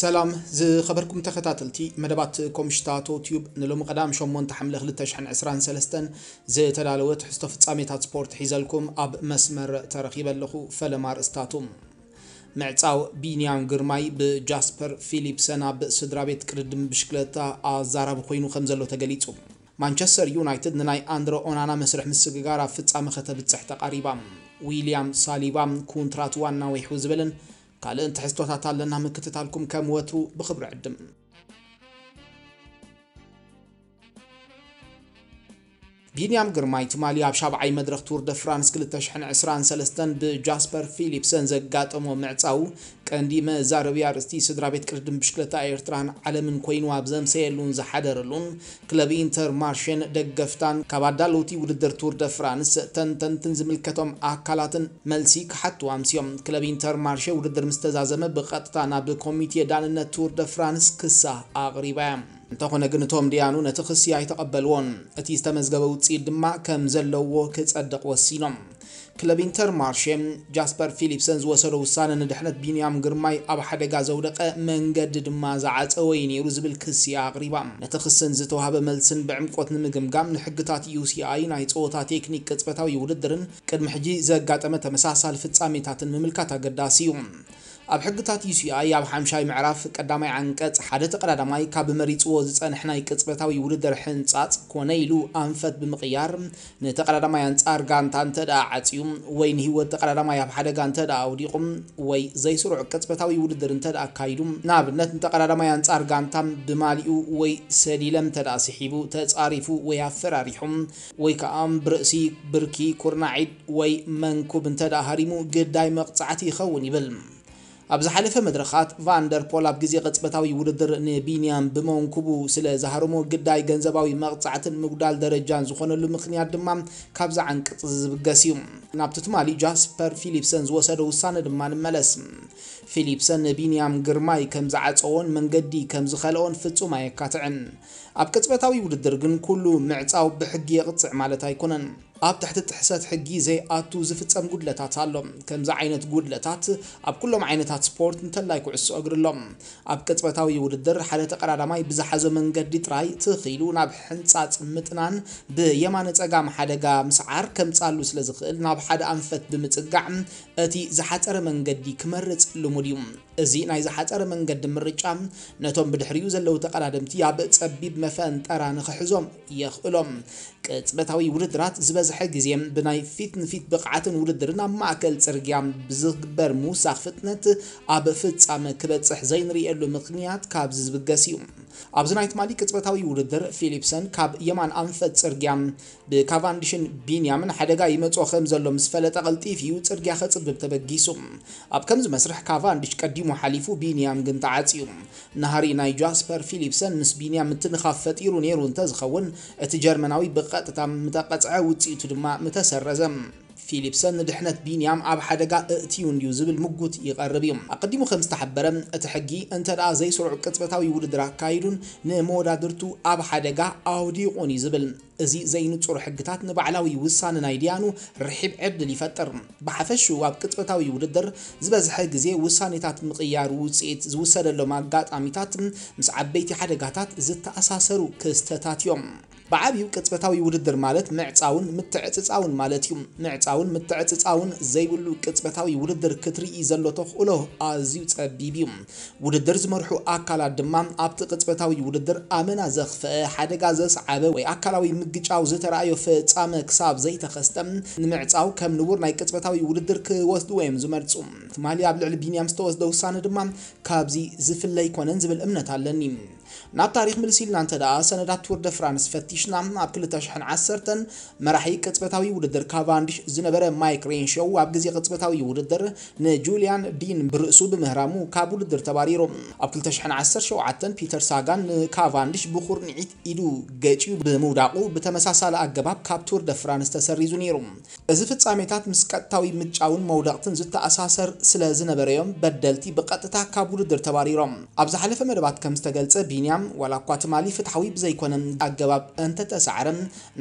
ሰላም ዝኸበርኩም ተኸታተልቲ መደባት ኮምሽታቶ ቲዩብ ንሎሚ ቀዳም 8 ሓምለ 223 ዝተዳለወ ትሕዝቶ ፍጻሜታት ስፖርት ሒዘልኩም ኣብ መስመር ተረኺበ ኣለኹ ፈለማ ርእስታቱ ምዕፃው ቢንያም ግርማይ ብጃስፐር ፊሊፕሰን ኣብ ስድራ ቤት ቅድድም ብሽክለታ ኣዛራቢ ኮይኑ ከም ዘሎ ተገሊጹ ማንቸስተር ዩናይትድ ንናይ ኣንድሮ ኦናና መስርሕ ምስግጋር ኣብ ፍጻመ ከተብፅሕ ተቓሪባ ዊልያም ሳሊባ ኩንትራት ዋናዊ ሑ ዝብልን ካልእን ትሕዝቶታት ኣለና ምክትታልኩም ከም ወትሩ ብክብሪ ዕድም ቢንያም ግርማይ ትማሊ ኣብ ሻብዓይ መድረክ ቱር ደ ፍራንስ 2023 ብጃስፐር ፊሊፕሰን ዘጋጠሞ ምዕፃው ቀንዲ መዛረቢ ኣርእስቲ ስድራ ቤት ቅድድም ብሽክለታ ኤርትራን ዓለምን ኮይኑ ኣብ ዘምሰየሉን ዝሓደረሉን ክለብ ኢንተር ማርሽን ደገፍታን ካብ ኣዳለውቲ ውድድር ቱር ደ ፍራንስ ተንተንትን ዝምልከቶም ኣካላትን መልሲ ክሓቱ ኣምስዮም ክለብ ኢንተር ማርሽ ውድድር ምስ ተዛዘመ ብቐጥታ ናብ ኮሚቴ ዳንነት ቱር ደ ፍራንስ ክሳ ኣቕሪባ እያ እንተኾነ ግን እቶም ድያኑ ነቲ ክሲ ኣይተቐበልዎን እቲ ዝተመዝገበ ውፅኢት ድማ ከም ዘለዎ ክጸድቕ ወሲኖም ክለብ ኢንተር ማርሼ ጃስፐር ፊሊፕሰን ዝወሰዶ ውሳነ ንድሕነት ቢንያም ግርማይ ኣብ ሓደጋ ዘውደቐ መንገዲ ድማ ዝዓፀወ ዩ ነይሩ ዝብል ክሲ ኣቕሪባ ነቲ ክስን ዝተዋህበ መልስን ብዕምቆት ንምግምጋም ንሕግታት ዩሲኣይ ናይ ፀወታ ቴክኒክ ቅፅበታዊ ውድድርን ቅድሚ ሕጂ ዘጋጠመ ተመሳሳሊ ፍጻሜታትን ምምልካት ኣገዳሲ እዩ ኣብ ሕግታት ዩሲኣይ ኣብ 50ይ ምዕራፍ ቀዳማይ ዓንቀጽ ሓደ ተቀዳዳማይ ካብ መሪፅዎ ዝጸንሕ ናይ ቅጽበታዊ ውድድር ሕንጻጽ ኮነ ኢሉ ኣንፈት ብምቕያር ንተቀዳዳማይ ኣንጻር ጋንታ እንተ ደኣ ዓጽዩ ወይ ንህይወት ተቀዳዳማይ ኣብ ሓደጋ እንተ ደኣ ወዲቑም ወይ ዘይስሩዕ ቅጽበታዊ ውድድር እንተ ደኣ ኣካይዱ ንኣብነት ንተቀዳዳማይ ኣንጻር ጋንታ ብማሊኡ ወይ ሰዲለም እንተ ደኣ ስሒቡ ተጻሪፉ ወይ ኣፈራሪሑ ወይ ከዓ ብርእሲ ብርኪ ኩርናዒድ ወይ መንኩብ እንተ ደኣ ሃሪሙ ግዳይ መቕጻዕቲ ይኸውን ይብል ኣብ ዝሓለፈ መድረኻት ቫንደር ፖል ኣብ ግዜ ቅፅበታዊ ውድድር ንቢንያም ብመንኩቡ ስለ ዝሃርሞ ግዳይ ገንዘባዊ መቕፃዕትን ምጉዳል ደረጃን ዝኾነሉ ምክንያት ድማ ካብዛ ዓንቅፅ ዝብገስ እዩ ናብቲ ትማሊ ጃስፐር ፊሊፕሰን ዝወሰደ ውሳነ ድማ ንመለስ ፊሊፕሰን ንቢንያም ግርማይ ከም ዝዓፀዎን መንገዲ ከም ዝኸልኦን ፍጹም ኣየካትዕን ኣብ ቅፅበታዊ ውድድር ግን ኩሉ ምዕፃው ብሕጊ የቕፅዕ ማለት ኣይኮነን ኣብ ትሕቲ ጥሕሰት ሕጊ ዘይኣቱ ዝፍፀም ጉድለታት ኣሎ ከምዚ ዓይነት ጉድለታት ኣብ ኩሎም ዓይነታት ስፖርት እንተላይ ኩዕሶ እግሪ ኣሎም ኣብ ቅፅበታዊ ውድድር ሓደ ተቀዳዳማይ ብዝሓዞ መንገዲ ጥራይ ትኽኢሉ ናብ ሕንፃፅ ምጥናን ብየማነ ፀጋም ሓደጋ ምስዓር ከምፃሉ ስለ ዝኽእል ናብ ሓደ ኣንፈት ብምፅጋዕ እቲ ዝሓፀረ መንገዲ ክመርፅ ልሙድ እዩ እዚ ናይ ዝሓፀረ መንገዲ ምርጫ ነቶም ብድሕሪኡ ዘለው ተቀዳድምቲ ኣብ ፀቢብ መፈንጠራ ንክሕዞም የኽእሎም ቅፅበታዊ ውድድራት ዝበዝሐ ግዜ ብናይ ፊት ንፊት ብቕዓትን ውድድርን ኣብ ማእከል ፅርግያ ብዝግበር ምውሳኽ ፍጥነት ኣብ ፍፃመ ክበፅሕ ዘይንርየሉ ምክንያት ካብዚ ዝብገስ እዩ ኣብዚ ናይ ትማሊ ቅፅበታዊ ውድድር ፊሊፕሰን ካብ የማን ኣንፈት ፅርግያ ብካቫንዲሽን ቢንያምን ሓደጋ ይመፅ ከም ዘሎ ምስ ፈለጠ ቀልጢፍ እዩ ፅርግያ ከፅብብ ተበጊሱ ኣብ ከምዚ መስርሕ ካቫንዲሽ ቀዲሙ ቅድሙ ሓሊፉ ቢንያም ግን ተዓፂሩ ናሃሪ ናይ ጃስፐር ፊሊፕሰን ምስ ቢንያም ምትንኻፍ ፈጢሩ ነይሩ እንተዝኸውን እቲ ጀርመናዊ ብቐጥታ ምተቐፅዐ ውፅኢቱ ድማ ምተሰረዘ ፊሊፕሰን ድሕነት ቢንያም ኣብ ሓደጋ እእትዩ እንድዩ ዝብል ምጉት ይቐርብ እዩ ኣቐዲሙ ከም ዝተሓበረ እቲ ሕጊ እንተ ደኣ ዘይስርዑ ቅፅበታዊ ውድድር ኣካይዱን ንመወዳድርቱ ኣብ ሓደጋ ኣውዲቑን እዩ ዝብል እዚ ዘይንፅሩ ሕግታት ንባዕላዊ ውሳነ ናይ ድያኑ ርሒብ ዕድል ይፈጥር ብሓፈሹ ኣብ ቅጥበታዊ ውድድር ዝበዝሐ ግዜ ውሳኔታት ምቕያር ውፅኢት ዝውሰደሎም ኣጋጣሚታት ምስ ዓበይቲ ሓደጋታት ዝተኣሳሰሩ ክስተታት እዮም ብዓብዩ ቅጥበታዊ ውድድር ማለት ምዕፃውን ምትዕፅፃውን ማለት እዩ ምዕፃውን ምትዕፅፃውን ዘይብሉ ቅጥበታዊ ውድድር ክትርኢ ዘሎ ተኽእሎ ኣዝዩ ፀቢብ እዩ ውድድር ዝመርሑ ኣካላት ድማ ኣብቲ ቅጥበታዊ ውድድር ኣመና ዘኽፍአ ሓደጋ ዘስዓበ ወይ ኣካላዊ ምግጫው ዝተረኣዮ ፍጻመ ክሳብ ዘይተኸስተ ንምዕፃው ከም ንቡር ናይ ቅፅበታዊ ውድድር ክወስዱ ወይም ዝመርፁ ትማሊ ኣብ ልዕሊ ቢንያም ዝተወስደ ውሳነ ድማ ካብዚ ዝፍለ ይኮነን ዝብል እምነት ኣለኒ ናብ ታሪክ ምልሲ ኢልና እንተ ደኣ ሰነዳት ቱር ደ ፍራንስ ፈቲሽና ኣብ 2010 መራሒ ቅፅበታዊ ውድድር ካቫንዲሽ ዝነበረ ማይክ ሬንሾው ኣብ ግዜ ቅፅበታዊ ውድድር ንጁልያን ዲን ብርእሱ ብምህራሙ ካብ ውድድር ተባሪሮም ኣብ 2017 ፒተር ሳጋን ንካቫንዲሽ ብኩርኒዒት ኢዱ ገጪኡ ብምውዳቁ ብተመሳሳለ ኣገባብ ካብ ቱር ደ ፍራንስ ተሰሪዙ ነይሩ እዚ ፍጻሜታት ምስ ቀጥታዊ ምጫውን መውደቕትን ዝተኣሳሰር ስለ ዝነበረዮም በደልቲ ብቐጥታ ካብ ውድድር ተባሪሮም ኣብ ዝሓለፈ መደባት ከም ዝተገልጸ ቢንያም ዋላኳ ትማሊ ፍትሓዊ ብዘይኮነን ኣገባብ እንተተሳዕረ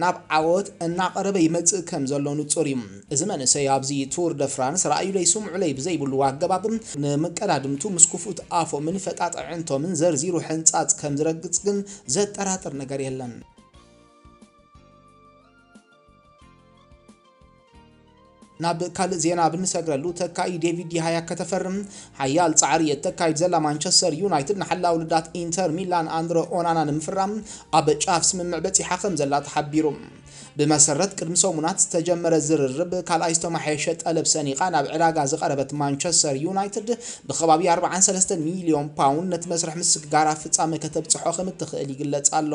ናብ ዓወት እናቐረበ ይመፅእ ከም ዘሎ ንፁር እዩ እዚ መንእሰይ ኣብዚ ቱር ደ ፍራንስ ረኣዩለይ ስምዑለይ ብዘይብሉ ኣገባብ ንመቀዳድምቱ ምስ ክፉት ኣፎምን ፈጣጥዕንቶምን ዘርዚሩ ሕንፃፅ ከም ዝረግፅ ግን ዘጠራጥር ነገር የለን ናብ ዜና ብንሰግረሉ ተካኢ ዴቪድ ዲሃያ ከተፈርም ሓያል ፃዕሪ የተካይድ ዘላ ማንቸስተር ዩናይትድ ንሓላ ውልዳት ኢንተር ሚላን ኣንድሮ ኦናና ንምፍራም ኣብ ጫፍ ስምምዕ በፂሓ ከም ዘላ ተሓቢሩ ብመሰረት ቅድሚ ሰሙናት ዝተጀመረ ዝርርብ ካልኣይ ዝተማሓየሸ ጠለብ ሰኒቃ ናብ ዕዳጋ ዝቀረበት ማንቸስተር ዩናይትድ ብከባቢ 43 ሚልዮን ፓውንድ ነቲ መስርሕ ምስጋራ ፍጻመ ከተብፅሖ ከም እትኽእል ይግለጽ ኣሎ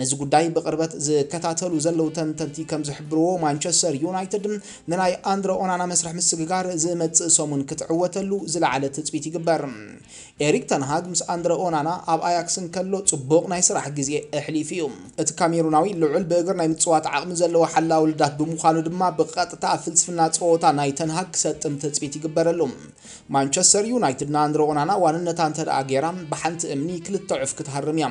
ነዚ ጉዳይ ብቅርበት ዝከታተሉ ዘለው ተንተንቲ ከም ዝሕብርዎ ማንቸስተር ዩናይትድ ንናይ ኣንድሮ ኦናና መስርሕ ምስግጋር ዝመፅእ ሰሙን ክትዕወተሉ ዝለዓለ ትፅቢት ይግበር ኤሪክ ተንሃግ ምስ ኣንድሮ ኦናና ኣብ ኣያክስን ከሎ ጽቡቕ ናይ ስራሕ ግዜ ኣሕሊፉ እዩ እቲ ካሜሩናዊ ልዑል ብእግር ናይ ምፅዋት ዓቕሚ ዘለዎ ሓላ ውልዳት ብምዃኑ ድማ ብቐጥታ ፍልስፍና ፀወታ ናይ ተንሃግ ክሰጥም ትፅቢት ይግበረሉ ማንቸስተር ዩናይትድና ንርኢ ኦናና ዋንነታ እንተደኣ ገይራ ብሓንቲ እምኒ ክልተ ዑፍ ክትሃርም እያ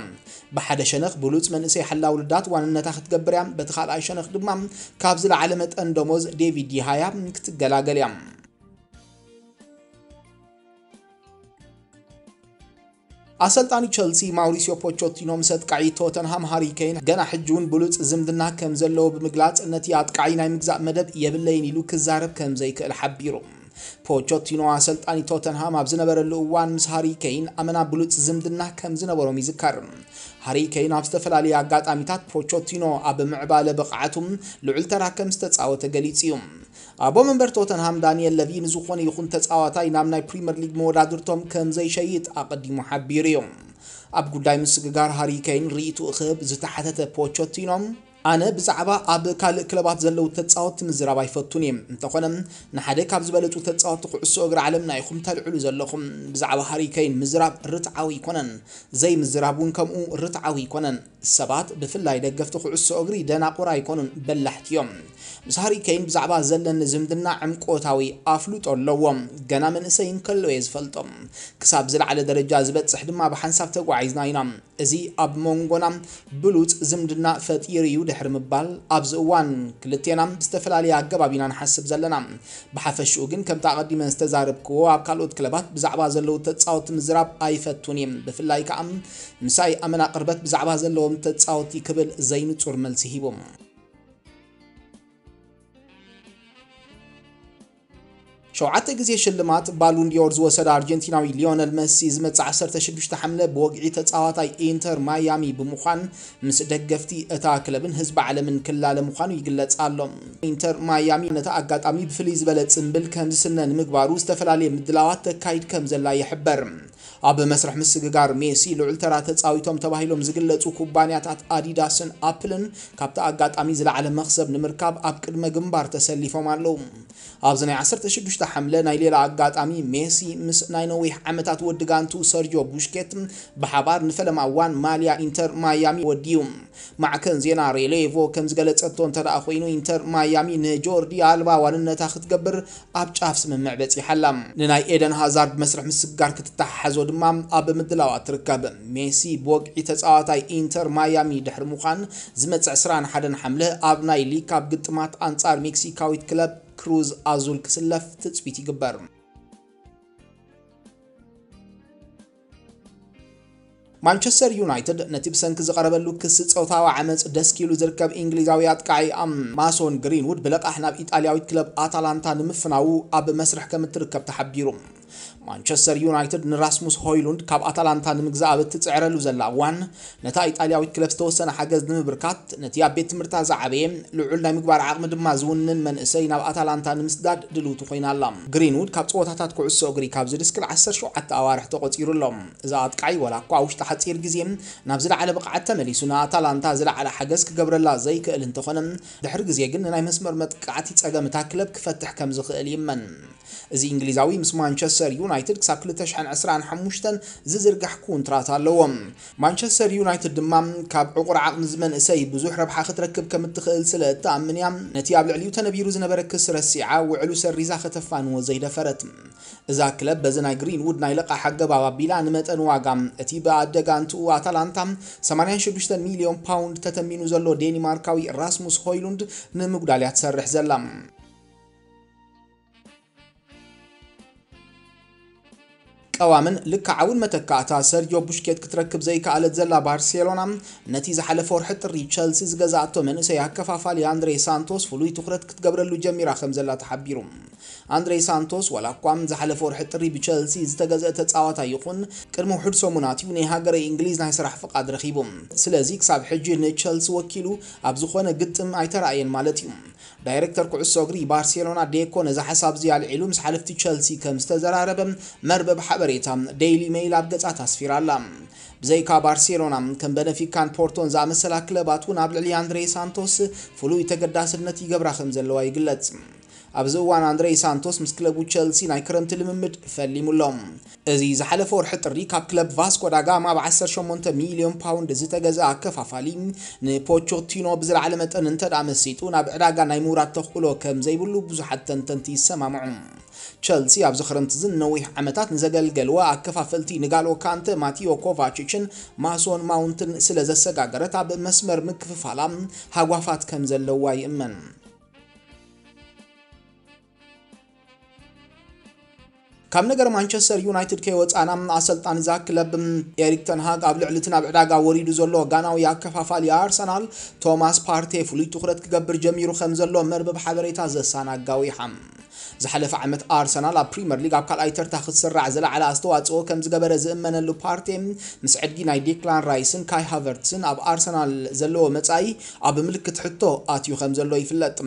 ብሓደ ሸነኽ ብሉፅ መንእሰይ ሓላ ውልዳት ዋንነታ ክትገብር እያ በቲ ካልኣይ ሸነኽ ድማ ካብ ዝለዓለ መጠን ደሞዝ ዴቪድ ዲሃያ ክትገላገል እያ አሰልጣኒ ቸልሲ ማውሪሲዮ ፖቾቲኖ ምሰጥ ቃዒ ቶተንሃም ሃሪኬን ገና ሕጂ እውን ብሉፅ ዝምድና ከም ዘለዎ ብምግላፅ ነቲ ኣጥቃዒ ናይ ምግዛእ መደብ የብለይን ኢሉ ክዛረብ ከም ዘይክእል ሓቢሩ ፖቾቲኖ ኣሰልጣኒ ቶተንሃም ኣብ ዝነበረሉ እዋን ምስ ሃሪኬይን ኣመና ብሉፅ ዝምድና ከም ዝነበሮም ይዝከር ሃሪኬይን ኣብ ዝተፈላለዩ ኣጋጣሚታት ፖቾቲኖ ኣብ ምዕባለ ብቕዓቱም ልዑል ተራ ከም ዝተፃወተ ገሊጹ እዩ አቦ መንበር ቶተንሃም ዳንኤል ለቪን ዝኾነ ይኹን ተፃዋታይ ናብ ናይ ፕሪምየር ሊግ መወዳድርቶም ከም ዘይሸይጥ ኣቐዲሙ ሓቢሩ እዮም ኣብ ጉዳይ ምስግጋር ሃሪ ኬይን ርእይቱ እኽብ ዝተሓተተ ፖቾቲኖም ኣነ ብዛዕባ ኣብ ካልእ ክለባት ዘለው ተፃወቲ ምዝራብ ኣይፈቱን እየ እንተኾነ ንሓደ ካብ ዝበለፁ ተፃወቲ ኩዕሶ እግሪ ዓለምና ኢኹም ተልዕሉ ዘለኹም ብዛዕባ ሃሪከይን ምዝራብ ርትዓዊ ይኮነን ዘይምዝራብ እውን ከምኡ ርትዓዊ ይኮነን ሰባት ብፍላይ ደገፍቲ ኩዕሶ እግሪ ደናቁራ ኣይኮኑን በላሕቲ እዮም ምስ ሃሪከይን ብዛዕባ ዘለኒ ዝምድና ዕምቆታዊ ኣፍሉጦ ኣለዎም ገና መንእሰይን ከሎ እየ ዝፈልጦም ክሳብ ዝለዕለ ደረጃ ዝበፅሕ ድማ ብሓንሳብ ተጓዒዝና ኢና እዚ ኣብ መንጎና ብሉፅ ዝምድና ፈጢር እዩ ድሕሪ ምባል ኣብዚ እዋን ክልቴና ብዝተፈላለየ ኣገባብ ኢና ንሓስብ ዘለና ብሓፈሽኡ ግን ከምቲ ኣቐዲመን ዝተዛረብክዎ ኣብ ካልኦት ክለባት ብዛዕባ ዘለው ተፃወቲ ምዝራብ ኣይፈቱን እየ ብፍላይ ከዓ ምሳይ ኣመና ቅርበት ብዛዕባ ዘለዎም ተፃወቲ ክብል ዘይንፁር መልሲ ሂቦም 7 ግዜ ሽልማት ባሎን ዲዮር ዝወሰደ አርጀንቲናዊ ሊዮነል መሲ ዝመጽእ 16 ሓምለ ብወግዒ ተጻዋታይ ኢንተር ማያሚ ብምዃን ምስ ደገፍቲ እታ ክለብን ህዝቢ ዓለምን ክላለ ምዃኑ ይግለጽ ኣሎ ኢንተር ማያሚ ነቲ ኣጋጣሚ ብፍልይ ዝበለ ጽምብል ከም ዝስነ ንምግባሩ ዝተፈላለየ ምድላዋት ተካይድ ከም ዘላ ይሕበር ኣብ መስርሕ ምስግጋር ሜሲ ልዑል ተራ ተፃዊቶም ተባሂሎም ዝግለፁ ኩባንያታት ኣዲዳስን ኣፕልን ካብቲ ኣጋጣሚ ዝለዓለ መክሰብ ንምርካብ ኣብ ቅድመ ግንባር ተሰሊፎም ኣለው ኣብዚ ናይ 16 ሓምለ ናይ ሌላ ኣጋጣሚ ሜሲ ምስ ናይ ነዊሕ ዓመታት ወዲ ጋንቱ ሰርጆ ቡሽኬት ብሓባር ንፈለማ እዋን ማልያ ኢንተር ማያሚ ወዲዩ ማዕከን ዜና ሬሌቮ ከም ዝገለፀቶ እንተደኣ ኮይኑ ኢንተር ማያሚ ንጆርዲ ኣልባ ዋንነታ ክትገብር ኣብ ጫፍ ስምምዕ በፂሓላ ንናይ ኤደን ሃዛርድ መስርሕ ምስጋር ክትተሓሓዞ ድማ ኣብ ምድላዋ ትርከብ ሜሲ ብወግዒ ተፃዋታይ ኢንተር ማያሚ ድሕሪ ምዃን ዝመፅእ 21 ሓምለ ኣብ ናይ ሊግ ካብ ግጥማት ኣንጻር ሜክሲካዊት ክለብ ክሩዝ ኣዙል ክስለፍ ትፅቢት ይግበር ማንቸስተር ዩናይትድ ነቲ ብሰንኪ ዝቐረበሉ ክስ ፆታዊ ዓመፅ ደስ ኪሉ ዝርከብ እንግሊዛዊ ኣጥቃዒ ኣም ማሶን ግሪንውድ ብለቓሕ ናብ ኢጣልያዊት ክለብ ኣታላንታ ንምፍናው ኣብ መስርሕ ከም እትርከብ ተሓቢሩ ማንቸስተር ዩናይትድ ንራስሙስ ሆይሉንድ ካብ ኣታላንታ ንምግዛእ ኣብ እትፅዕረሉ ዘላ እዋን ነታ ኢጣልያዊት ክለብ ዝተወሰነ ሓገዝ ንምብርካት ነቲ ኣብ ቤት ትምህርታ ዝዓበየ ልዑል ናይ ምግባር ዓቕሚ ድማ ዝውንን መንእሰይ ናብ ኣታላንታ ንምስዳድ ድልውቲ ኮይና ኣላ ግሪንውድ ካብ ፀወታታት ኩዕሶ እግሪ ካብ ዝድስክል 17 ኣዋርሕ ተቆፂሩ ኣሎም እዛ ኣጥቃይ ወላ እኳ ኣብ ውሽጢ ሓፂር ግዜ ናብ ዝለዓለ ብቕዓት ተመሊሱ ንኣታላንታ ዝለዓለ ሓገዝ ክገብረላ ዘይክእል እንተኾነ ድሕሪ ግዜ ግን ንናይ መስመር መጥቃዕቲ ፀገምታ ክለብ ክፈትሕ ከም ዝኽእል ይመን እዚ እንግሊዛዊ ምስ ማንቸስተር ዩናይትድ ዩናይትድ ክሳብ 2025 ዝዝርጋሕ ኩንትራት ኣለዎም ማንቸስተር ዩናይትድ ድማ ካብ ዕቑር ዓቕሚ ዝመንእሰይ ብዙሕ ረብሓ ክትረክብ ከም እትኽእል ስለ እተኣምን እያ ነቲ ኣብ ልዕሊኡ ተነቢሩ ዝነበረ ክስ ረሲዓ ውዕሉ ሰሪዛ ከተፋንዎ ዘይደፈረት እዛ ክለብ በዚ ናይ ግሪንውድ ናይ ልቃሕ ኣገባብ ኣቢላ ንመጠን ዋጋ እቲ ብኣደጋንትኡ ኣታላንታ 86 ሚልዮን ፓውንድ ተተሚኑ ዘሎ ዴኒማርካዊ ራስሙስ ሆይሉንድ ንምጉዳልያ ትሰርሕ ዘላ ቀዋምን ልክዓውን መተካእታ ሰርጆ ቡሽኬት ክትረክብ ዘይከኣለት ዘላ ባርሴሎና ነቲ ዝሓለፈ ወርሒ ጥሪ ቸልሲ ዝገዛእቶ መንእሰይ ኣከፋፋሊ ኣንድሬ ሳንቶስ ፍሉይ ትኩረት ክትገብረሉ ጀሚራ ከም ዘላ ተሓቢሩ አንድሬ ሳንቶስ ዋላ እኳም ዝሓለፈ ወርሒ ጥሪ ብቸልሲ ዝተገዝአ ተፃዋታ ይኹን ቅድሚ ውሑድ ሰሙናት እዩ ናይ ሃገረ እንግሊዝ ናይ ስራሕ ፍቓድ ረኺቡ ስለዚ ክሳብ ሕጂ ንቸልሲ ወኪሉ ኣብ ዝኾነ ግጥም ኣይተረኣየን ማለት እዩ ዳይረክተር ኩዕሶ እግሪ ባርሴሎና ዴኮ ነዚ ሓሳብ እዚ ኣልዒሉ ምስ ሓለፍቲ ቸልሲ ከም ዝተዘራረበ መርበብ ሓበሬታ ደይሊ ሜይል ኣብ ገጻ ተስፊራ ኣላ ብዘይካ ባርሴሎና ከም በነፊካን ፖርቶን ዝኣመሰላ ክለባት እውን ኣብ ልዕሊ ኣንድሬ ሳንቶስ ፍሉይ ተገዳስነት ይገብራ ከም ዘለዋ ይግለጽ ኣብዚ እዋን ኣንድሬ ሳንቶስ ምስ ክለቡ ቸልሲ ናይ ክረምቲ ልምምድ ፈሊሙሎም እዚ ዝሓለፈ ወርሒ ጥሪ ካብ ክለብ ቫስኮ ዳጋማ ብ 18 ሚሊዮን ፓውንድ ዝተገዝአ ኣከፋፋሊ ንፖቾቲኖ ብዝለዓለ መጠን እንተዳ መሲጡ ናብ ዕዳጋ ናይ ምውራት ተኽእሎ ከም ዘይብሉ ብዙሓት ተንተንቲ ይሰማምዑ ቸልሲ ኣብዚ ክረምቲ ዝ ነዊሕ ዓመታት ንዘገልገልዎ ኣከፋፈልቲ ንጋሎ ካንተ ማቲዮ ኮቫችችን ማሶን ማውንትን ስለ ዘሰጋገረት ኣብ መስመር ምክፍፋላ ሃጓፋት ከም ዘለዋ ይእመን ካብ ነገር ማንቸስተር ዩናይትድ ከይወፃና ኣሰልጣን ዛ ክለብ ኤሪክ ተንሃግ ኣብ ልዕሊ እቲ ናብ ዕዳጋ ወሪዱ ዘሎ ጋናዊ ኣከፋፋሊ ኣርሰናል ቶማስ ፓርቴ ፍሉይ ትኩረት ክገብር ጀሚሩ ከም ዘሎ መርበብ ሓበሬታ ዘሳናጋዊ ይሓም ዝሓለፈ ዓመት ኣርሰናል ኣብ ፕሪምየር ሊግ ኣብ ካልኣይ ተርታ ክትስራዕ ዝለዓለ ኣስተዋፅኦ ከም ዝገበረ ዝእመነሉ ፓርቲ ምስ ዕድጊ ናይ ዴክላን ራይስን ካይ ሃቨርትስን ኣብ ኣርሰናል ዘለዎ መጻኢ ኣብ ምልክት ሕቶ ኣትዩ ከም ዘሎ ይፍለጥ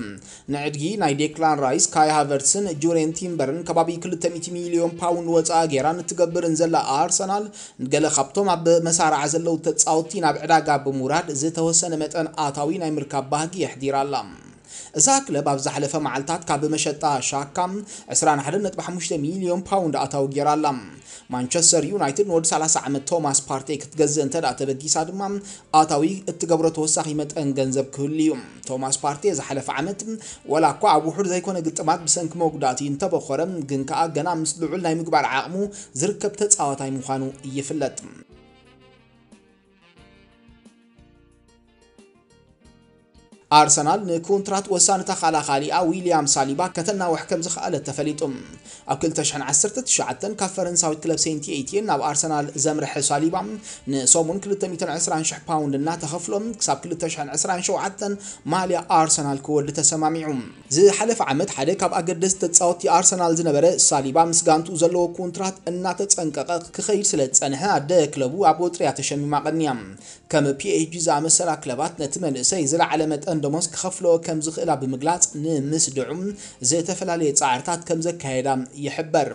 ንዕድጊ ናይ ዴክላን ራይስ ካይ ሃቨርትስን ጁሬን ቲምበርን ከባቢ 200 ሚልዮን ፓውንድ ወፃኢ ጌራ ንትገብርን ዘላ ኣርሰናል ገለ ካብቶም ኣብ መሳርዓ ዘለው ተፃወቲ ናብ ዕዳጋ ብምውራድ ዝተወሰነ መጠን ኣታዊ ናይ ምርካብ ባህጊ የሕዲራ ኣላ እዛ ክለብ ኣብ ዝሓለፈ መዓልታት ካብ መሸጣ ሻካ 21.5 ሚልዮን ፓውንድ ኣታዊ ጌራ ኣላ ማንቸስተር ዩናይትድ ንወዲ 30 ዓመት ቶማስ ፓርቴ ክትገዝእ እንተ ተበጊሳ ድማ ኣታዊ እትገብሮ ተወሳኺ መጠን ገንዘብ ክህሉ እዩ ቶማስ ፓርቴ ዝሓለፈ ዓመት ወላ እኳ ኣብ ውሑድ ዘይኮነ ግጥማት ብሰንኪ መጉዳእቲ እንተበኮረ ግን ከዓ ገና ምስ ልዑል ናይ ምግባር ዓቕሙ ዝርከብ ተፃዋታይ ምዃኑ ይፍለጥ ኣርሰናል ንኮንትራት ወሳኒ ተኸላኻሊኣ ዊልያም ሳሊባ ከተናውሕ ከም ዝኽኣለ ተፈሊጡ ኣብ 219 ካብ ፈረንሳዊት ክለብ ሴንቲ ኤትየን ናብ ኣርሰናል ዘምርሐ ሳሊባ ንሰሙን 220,000 ፓውንድ እናተኸፍሎም ክሳብ 227 ማልያ ኣርሰናል ክወዲ ተሰማሚዑ ዝሓለፈ ዓመት ሓደ ካብ ኣገደስቲ ተፃወቲ ኣርሰናል ዝነበረ ሳሊባ ምስ ጋንቱ ዘለዎ ኮንትራት እናተፀንቀቐ ክኸይድ ስለ ዝፀንሐ ኣደ ክለቡ ኣብ ወጥርያ ተሸሚማ ቀኒያ ከም ፒኤችጂ ዝኣመሰላ ክለባት ነቲ መንእሰይ ዝለዓለ መጠን ደሞዝ ክኸፍሎ ከም ዝኽእል ኣብ ምግላጽ ንምስድዑ ዝተፈላለየ ጻዕርታት ከም ዘካየዳ ይሕበር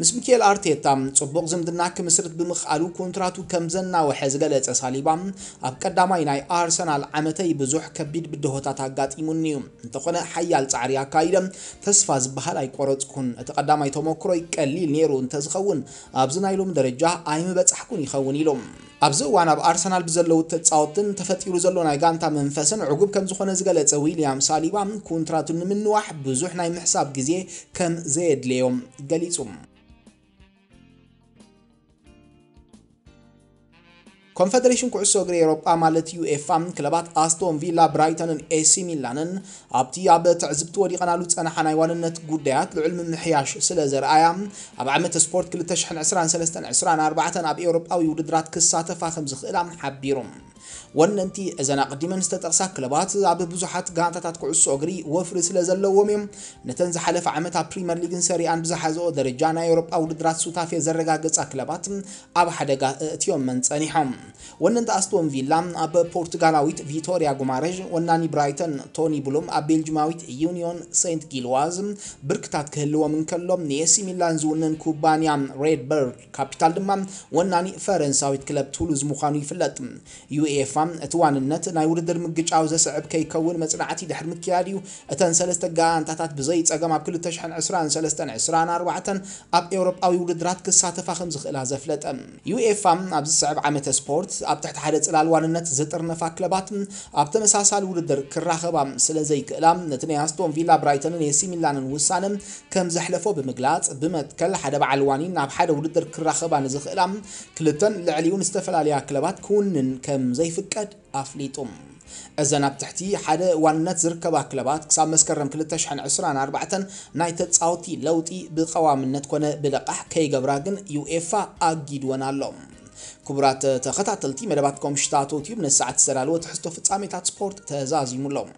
ምስ ሚኬል ኣርቴታ ጽቡቕ ዝምድና ክምስርት ብምኽኣሉ ኮንትራቱ ከም ዘናውሐ ዝገለጸ ሳሊባ ኣብ ቀዳማይ ናይ ኣርሰናል ዓመተይ ብዙሕ ከቢድ ብድሆታት ኣጋጢሙኒ እዩ እንተኾነ ሓያል ጻዕሪ ኣካይደ ተስፋ ዝበሃል ኣይቈረጽኩን እቲ ቀዳማይ ተመክሮይ ቀሊል ነይሩ እንተዝኸውን ኣብዚ ናይ ሎም ደረጃ ኣይምበጻሕኩን ይኸውን ኢሎም ኣብዚ እዋን ኣብ ኣርሰናል ብዘለዉ ተፃወትን ተፈጢሩ ዘሎ ናይ ጋንታ መንፈስን ዕጉብ ከም ዝኾነ ዝገለፀ ዊልያም ሳሊባ ኮንትራቱ ንምንዋሕ ብዙሕ ናይ ምሕሳብ ግዜ ከም ዘየድለዮም ገሊጹ ኮንፌደሬሽን ኩዕሶ እግሪ ኤውሮጳ ማለት ዩኤፋ ክለባት ኣስቶን ቪላ ብራይተንን ኤሲ ሚላንን ኣብቲ ኣብ ትዕዝብቲ ወዲቐናሉ ዝፀንሓ ናይ ዋንነት ጉዳያት ልዑል ምምሕያሽ ስለ ዘረኣያ ኣብ ዓመት ስፖርት 2023 24 ኣብ ኤውሮጳዊ ውድድራት ክሳተፋ ከም ዝኽእላ ሓቢሩ ወነንቲ እዘና ቅዲመን ዝተጠቕሳ ክለባት ኣብ ብዙሓት ጋንታታት ኩዕሶ እግሪ ወፍሪ ስለ ዘለዎም እዮም ነተን ዝሓለፈ ዓመት ኣብ ፕሪምየር ሊግን ሰሪኣን ብዝሓዘኦ ደረጃ ናይ ኤሮጳ ውድድራት ሱታፌ ዘረጋገፃ ክለባት ኣብ ሓደጋ እትዮመን መንፀኒሖም ወነንቲ ኣስቶን ቪላ ኣብ ፖርቱጋላዊት ቪቶሪያ ጉማረዥ ወናኒ ብራይተን ቶኒ ብሉም ኣብ ቤልጅማዊት ዩኒዮን ሴንት ጊልዋዝ ብርክታት ክህልዎም እንከሎም ንኤሲ ሚላን ዝውንን ኩባንያ ሬድ በርድ ካፒታል ድማ ወናኒ ፈረንሳዊት ክለብ ቱሉዝ ምዃኑ ይፍለጥ ዩ ኤኤፋን እቲ ዋንነት ናይ ውድድር ምግጫው ዘስዕብ ከይከውን መፅናዕቲ ድሕሪ ምክያድ እዩ እተን ሰለስተ ጋንታታት ብዘይ ፀገም ኣብ 2023 24 ኣብ ኤውሮጳዊ ውድድራት ክሳተፋ ከም ዝኽእላ ዘፍለጠ ዩኤፋ ኣብ ዝስዕብ ዓመተ ስፖርት ኣብ ትሕቲ ሓደ ፅላል ዋንነት ዘጥርነፋ ክለባት ኣብ ተመሳሳሊ ውድድር ክራኸባ ስለዘይክእላ ነቲ ናይ ኣስቶን ቪላ ብራይተንን ኤሲ ሚላንን ውሳነ ከም ዘሕለፎ ብምግላፅ ብመትከል ሓደ በዓል ዋኒ ናብ ሓደ ውድድር ክራኸባ ንዝኽእላ ክልተን ልዕሊኡ ንዝተፈላለያ ክለባት ክውንን ከም ዘይፍቀድ ኣፍሊጡ እዘን ኣብ ትሕቲ ሓደ ዋንነት ዝርከባ ክለባት ክሳብ መስከረም 2024 ናይ ተፃወቲ ለውጢ ብቐዋምነት ኮነ ብልቓሕ ከይገብራ ግን ዩኤፋ ኣጊድወን ኣሎ ክቡራት ተኸታተልቲ መደባትኩም ሽታቶ ዩቲዩብ ነሰዓት ዝተዳለወ ትሕዝቶ ፍጻሜታት ስፖርት ተዛዚሙሎም